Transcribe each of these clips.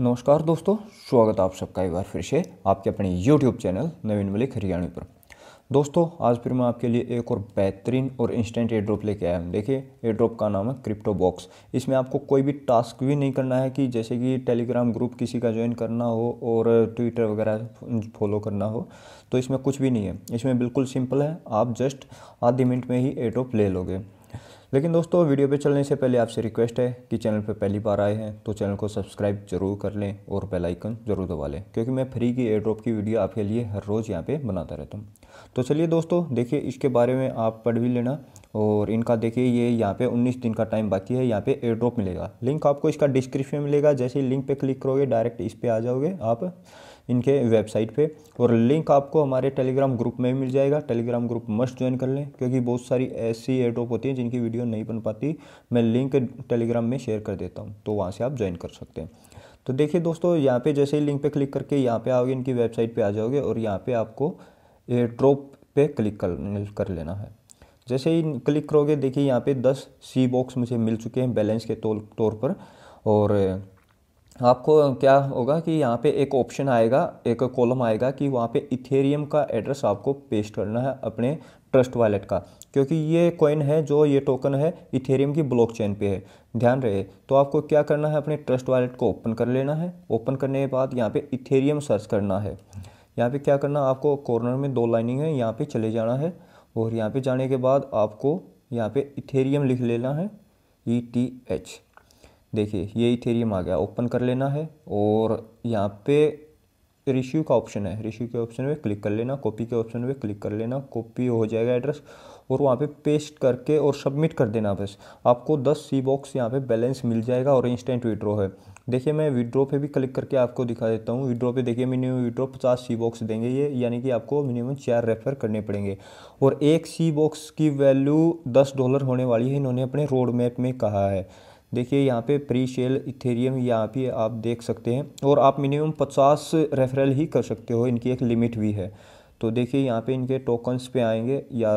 नमस्कार दोस्तों स्वागत आप सबका एक बार फिर से आपके अपने YouTube चैनल नवीन मलिक हरियाणवी पर दोस्तों आज फिर मैं आपके लिए एक और बेहतरीन और इंस्टेंट एयर ड्रॉप लेके आया हूँ देखिए एयर ड्रॉप का नाम है क्रिप्टो बॉक्स इसमें आपको कोई भी टास्क भी नहीं करना है कि जैसे कि टेलीग्राम ग्रुप किसी का ज्वाइन करना हो और ट्विटर वगैरह फॉलो करना हो तो इसमें कुछ भी नहीं है इसमें बिल्कुल सिंपल है आप जस्ट आधे मिनट में ही एयर ड्रॉप ले लोगे लेकिन दोस्तों वीडियो पे चलने से पहले आपसे रिक्वेस्ट है कि चैनल पे पहली बार आए हैं तो चैनल को सब्सक्राइब जरूर कर लें और बेल आइकन जरूर दबा लें क्योंकि मैं फ्री की एयर ड्रॉप की वीडियो आपके लिए हर रोज़ यहाँ पे बनाता रहता हूँ तो चलिए दोस्तों देखिए इसके बारे में आप पढ़ भी लेना और इनका देखिए ये यहाँ पे 19 दिन का टाइम बाकी है यहाँ पे एयर ड्रॉप मिलेगा लिंक आपको इसका डिस्क्रिप्शन मिलेगा जैसे ही लिंक पे क्लिक करोगे डायरेक्ट इस पर आ जाओगे आप इनके वेबसाइट पे और लिंक आपको हमारे टेलीग्राम ग्रुप में भी मिल जाएगा टेलीग्राम ग्रुप मस्ट ज्वाइन कर लें क्योंकि बहुत सारी ऐसी एड्रॉप होती हैं जिनकी वीडियो नहीं बन पाती मैं लिंक टेलीग्राम में शेयर कर देता हूँ तो वहाँ से आप ज्वाइन कर सकते हैं तो देखिए दोस्तों यहाँ पे जैसे ही लिंक पे क्लिक करके यहाँ पे आओगे इनकी वेबसाइट पे आ जाओगे और यहाँ पे आपको ड्रॉप पे क्लिक कर कर लेना है जैसे ही क्लिक करोगे देखिए यहाँ पे 10 सी बॉक्स मुझे मिल चुके हैं बैलेंस के तौर पर और आपको क्या होगा कि यहाँ पे एक ऑप्शन आएगा एक कॉलम आएगा कि वहाँ पे इथेरियम का एड्रेस आपको पेस्ट करना है अपने ट्रस्ट वॉलेट का क्योंकि ये कॉइन है जो ये टोकन है इथेरियम की ब्लॉकचेन पे है ध्यान रहे तो आपको क्या करना है अपने ट्रस्ट वॉलेट को ओपन कर लेना है ओपन करने के बाद यहाँ पे इथेरियम सर्च करना है यहाँ पे क्या करना आपको कॉर्नर में दो लाइनिंग है यहाँ पे चले जाना है और यहाँ पे जाने के बाद आपको यहाँ पे इथेरियम लिख लेना है ई टी एच देखिए ये इथेरियम आ गया ओपन कर लेना है और यहाँ पे रिश्यू का ऑप्शन है रिश्यू के ऑप्शन पे क्लिक कर लेना कॉपी के ऑप्शन पे क्लिक कर लेना कॉपी हो जाएगा एड्रेस और वहाँ पे पेस्ट करके और सबमिट कर देना बस आपको 10 सी बॉक्स यहाँ पे बैलेंस मिल जाएगा और इंस्टेंट विड्रो है देखिए मैं विड्रॉ पे भी क्लिक करके आपको दिखा देता हूँ विड्रो पे देखिए मिनिमम विड्रो पचास सी बॉक्स देंगे ये यानी कि आपको मिनिमम चार रेफर करने पड़ेंगे और एक सी बॉक्स की वैल्यू दस डॉलर होने वाली है इन्होंने अपने रोड मैप में कहा है देखिए यहाँ पे प्री शेल इथेरियम यहाँ पे आप देख सकते हैं और आप मिनिमम पचास रेफरल ही कर सकते हो इनकी एक लिमिट भी है तो देखिए यहाँ पे इनके टोकन्स पे आएंगे या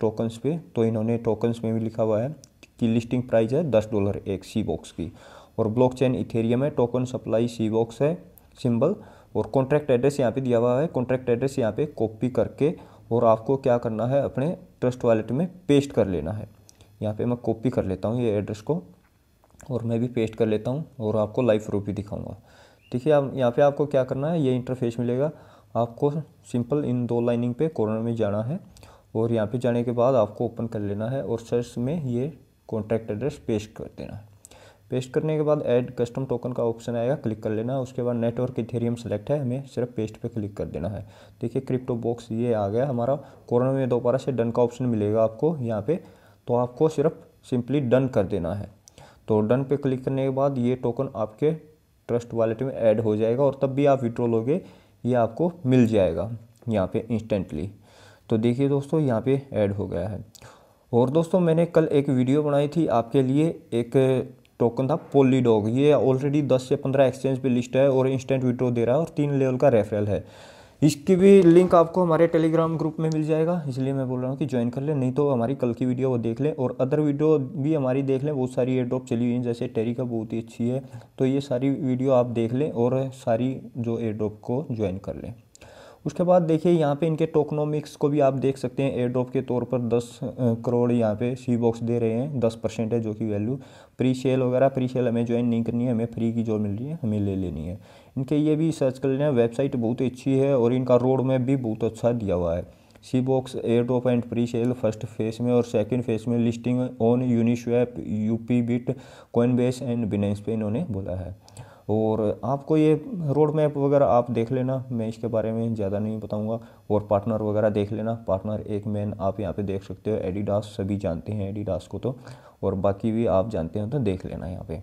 टोकन्स पे तो इन्होंने टोकन्स में भी लिखा हुआ है कि लिस्टिंग प्राइस है दस डॉलर एक सी बॉक्स की और चेन इथेरियम है टोकन सप्लाई सी बॉक्स है सिम्बल और कॉन्ट्रैक्ट एड्रेस यहाँ पर दिया हुआ है कॉन्ट्रैक्ट एड्रेस यहाँ पर कॉपी करके और आपको क्या करना है अपने ट्रस्ट वॉलेट में पेस्ट कर लेना है यहाँ पर मैं कॉपी कर लेता हूँ ये एड्रेस को और मैं भी पेस्ट कर लेता हूँ और आपको लाइव प्रूफ भी दिखाऊँगा ठीक है आप यहाँ पर आपको क्या करना है ये इंटरफेस मिलेगा आपको सिंपल इन दो लाइनिंग पे कॉर्नर में जाना है और यहाँ पे जाने के बाद आपको ओपन कर लेना है और सर्च में ये कॉन्टैक्ट एड्रेस पेस्ट कर देना है पेस्ट करने के बाद ऐड कस्टम टोकन का ऑप्शन आएगा क्लिक कर लेना है उसके बाद नेटवर्क इथेरियम सेलेक्ट है हमें सिर्फ पेस्ट पे क्लिक कर देना है देखिए क्रिप्टो बॉक्स ये आ गया हमारा कॉर्नर में दोबारा से डन का ऑप्शन मिलेगा आपको यहाँ पर तो आपको सिर्फ सिंपली डन कर देना है तो डन पे क्लिक करने के बाद ये टोकन आपके ट्रस्ट वॉलेट में ऐड हो जाएगा और तब भी आप विड्रॉ लोगे ये आपको मिल जाएगा यहाँ पे इंस्टेंटली तो देखिए दोस्तों यहाँ पे ऐड हो गया है और दोस्तों मैंने कल एक वीडियो बनाई थी आपके लिए एक टोकन था पोलीडॉग ये ऑलरेडी दस से पंद्रह एक्सचेंज पर लिस्ट है और इंस्टेंट विड्रॉ दे रहा है और तीन लेवल का रेफरल है इसकी भी लिंक आपको हमारे टेलीग्राम ग्रुप में मिल जाएगा इसलिए मैं बोल रहा हूँ कि ज्वाइन कर ले नहीं तो हमारी कल की वीडियो वो देख लें और अदर वीडियो भी हमारी देख लें बहुत सारी एयर ड्रॉप चली हुई हैं जैसे टेरी का बहुत ही अच्छी है तो ये सारी वीडियो आप देख लें और सारी जो एयर ड्रॉप को ज्वाइन कर लें उसके बाद देखिए यहाँ पे इनके टोकनोमिक्स को भी आप देख सकते हैं एयरड्रॉप के तौर पर 10 करोड़ यहाँ पे सी बॉक्स दे रहे हैं 10 परसेंट है जो कि वैल्यू प्री सेल वगैरह प्री सेल हमें ज्वाइन नहीं करनी है हमें फ्री की जॉब मिल रही है हमें ले लेनी है इनके ये भी सर्च कर लेना वेबसाइट बहुत अच्छी है और इनका रोड मैप भी बहुत अच्छा दिया हुआ है C box air drop and pre sale first phase में और सेकेंड फेज में listing on U Upbit Coinbase and Binance पे इन्होंने बोला है और आपको ये रोड मैप वगैरह आप देख लेना मैं इसके बारे में ज़्यादा नहीं बताऊंगा और पार्टनर वगैरह देख लेना पार्टनर एक मैन आप यहाँ पे देख सकते हो एडिडास सभी जानते हैं एडिडास को तो और बाकी भी आप जानते हैं तो देख लेना यहाँ पे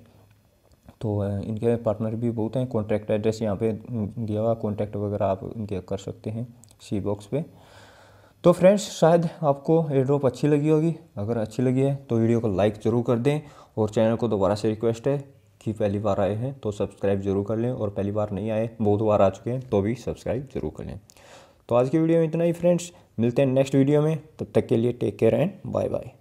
तो इनके पार्टनर भी बहुत हैं कॉन्टैक्ट एड्रेस यहाँ पे दिया हुआ कॉन्टैक्ट वगैरह आप इनके कर सकते हैं सी बॉक्स पे तो फ्रेंड्स शायद आपको एड्रॉप ड्रॉप अच्छी लगी होगी अगर अच्छी लगी है तो वीडियो को लाइक ज़रूर कर दें और चैनल को दोबारा से रिक्वेस्ट है कि पहली बार आए हैं तो सब्सक्राइब जरूर कर लें और पहली बार नहीं आए बहुत बार आ चुके हैं तो भी सब्सक्राइब जरूर कर लें तो आज की वीडियो में इतना ही फ्रेंड्स मिलते हैं नेक्स्ट वीडियो में तब तक के लिए take care and bye bye